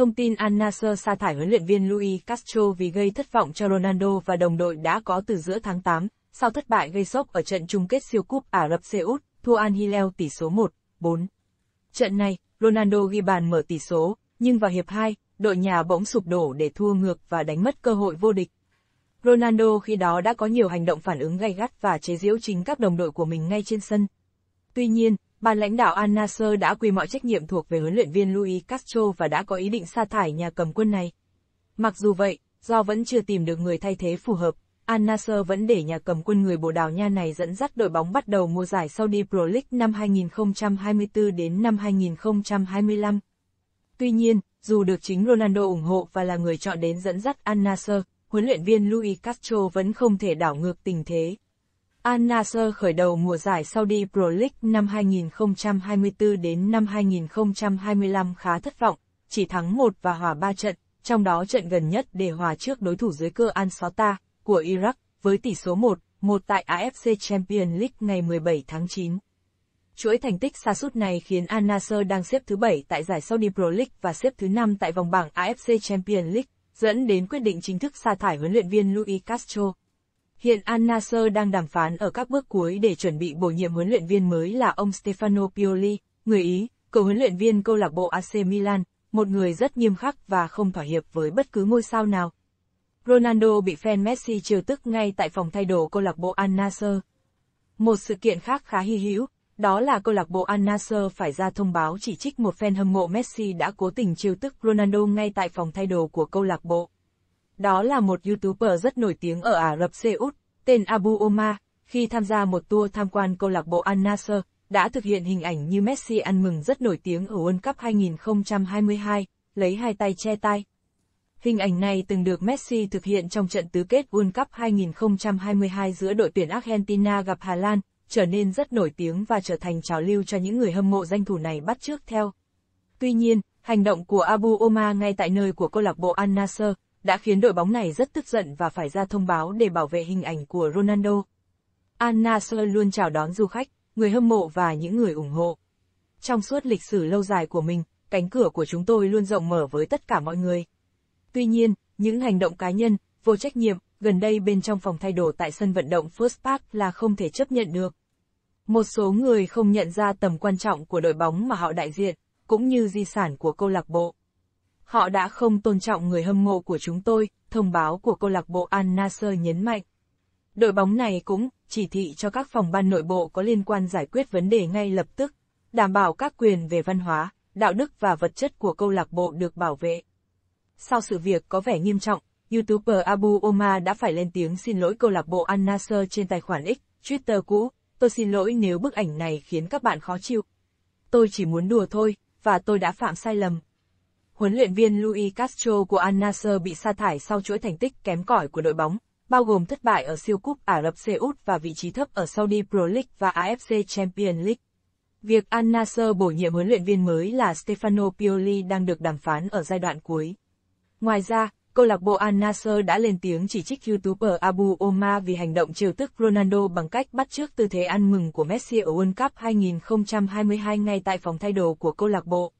Thông tin Al Nassr sa thải huấn luyện viên Luis Castro vì gây thất vọng cho Ronaldo và đồng đội đã có từ giữa tháng 8, sau thất bại gây sốc ở trận chung kết siêu cúp Ả Rập Xê Út, thua Al Hilal tỷ số 1-4. Trận này, Ronaldo ghi bàn mở tỷ số, nhưng vào hiệp 2, đội nhà bỗng sụp đổ để thua ngược và đánh mất cơ hội vô địch. Ronaldo khi đó đã có nhiều hành động phản ứng gay gắt và chế giễu chính các đồng đội của mình ngay trên sân. Tuy nhiên, Ban lãnh đạo Al Nasser đã quy mọi trách nhiệm thuộc về huấn luyện viên Luis Castro và đã có ý định sa thải nhà cầm quân này. Mặc dù vậy, do vẫn chưa tìm được người thay thế phù hợp, Al Nasser vẫn để nhà cầm quân người Bồ Đào Nha này dẫn dắt đội bóng bắt đầu mùa giải Saudi Pro League năm 2024 đến năm 2025. Tuy nhiên, dù được chính Ronaldo ủng hộ và là người chọn đến dẫn dắt Al Nasser, huấn luyện viên Luis Castro vẫn không thể đảo ngược tình thế. Al Nassr khởi đầu mùa giải Saudi Pro League năm 2024 đến năm 2025 khá thất vọng, chỉ thắng một và hòa ba trận, trong đó trận gần nhất để hòa trước đối thủ dưới cơ Al Sota của Iraq với tỷ số 1, 1 tại AFC Champions League ngày 17 tháng 9. Chuỗi thành tích xa sút này khiến Al Nassr đang xếp thứ 7 tại giải Saudi Pro League và xếp thứ 5 tại vòng bảng AFC Champions League, dẫn đến quyết định chính thức sa thải huấn luyện viên Luis Castro. Hiện Al Nasser đang đàm phán ở các bước cuối để chuẩn bị bổ nhiệm huấn luyện viên mới là ông Stefano Pioli, người Ý, cựu huấn luyện viên câu lạc bộ AC Milan, một người rất nghiêm khắc và không thỏa hiệp với bất cứ ngôi sao nào. Ronaldo bị fan Messi trêu tức ngay tại phòng thay đồ câu lạc bộ Al Nasser. Một sự kiện khác khá hy hữu, đó là câu lạc bộ Al Nasser phải ra thông báo chỉ trích một fan hâm mộ Messi đã cố tình trêu tức Ronaldo ngay tại phòng thay đồ của câu lạc bộ. Đó là một YouTuber rất nổi tiếng ở Ả Rập Xê Út, tên Abu Omar, khi tham gia một tour tham quan câu lạc bộ Al Nasser, đã thực hiện hình ảnh như Messi ăn mừng rất nổi tiếng ở World Cup 2022, lấy hai tay che tay. Hình ảnh này từng được Messi thực hiện trong trận tứ kết World Cup 2022 giữa đội tuyển Argentina gặp Hà Lan, trở nên rất nổi tiếng và trở thành trào lưu cho những người hâm mộ danh thủ này bắt chước theo. Tuy nhiên, hành động của Abu Omar ngay tại nơi của câu lạc bộ Al Nassr đã khiến đội bóng này rất tức giận và phải ra thông báo để bảo vệ hình ảnh của Ronaldo. Al Nassr luôn chào đón du khách, người hâm mộ và những người ủng hộ. Trong suốt lịch sử lâu dài của mình, cánh cửa của chúng tôi luôn rộng mở với tất cả mọi người. Tuy nhiên, những hành động cá nhân, vô trách nhiệm, gần đây bên trong phòng thay đồ tại sân vận động First Park là không thể chấp nhận được. Một số người không nhận ra tầm quan trọng của đội bóng mà họ đại diện, cũng như di sản của câu lạc bộ. Họ đã không tôn trọng người hâm mộ của chúng tôi, thông báo của câu lạc bộ Al Nasser nhấn mạnh. Đội bóng này cũng chỉ thị cho các phòng ban nội bộ có liên quan giải quyết vấn đề ngay lập tức, đảm bảo các quyền về văn hóa, đạo đức và vật chất của câu lạc bộ được bảo vệ. Sau sự việc có vẻ nghiêm trọng, YouTuber Abu Omar đã phải lên tiếng xin lỗi câu lạc bộ Al Nasser trên tài khoản X, Twitter cũ. Tôi xin lỗi nếu bức ảnh này khiến các bạn khó chịu. Tôi chỉ muốn đùa thôi, và tôi đã phạm sai lầm huấn luyện viên Luis Castro của Al Nassr bị sa thải sau chuỗi thành tích kém cỏi của đội bóng, bao gồm thất bại ở siêu cúp Ả Rập Xê Út và vị trí thấp ở Saudi Pro League và AFC Champions League. Việc Al Nassr bổ nhiệm huấn luyện viên mới là Stefano Pioli đang được đàm phán ở giai đoạn cuối. Ngoài ra, câu lạc bộ Al Nassr đã lên tiếng chỉ trích YouTuber Abu Omar vì hành động trêu tức Ronaldo bằng cách bắt chước tư thế ăn mừng của Messi ở World Cup 2022 ngay tại phòng thay đồ của câu lạc bộ.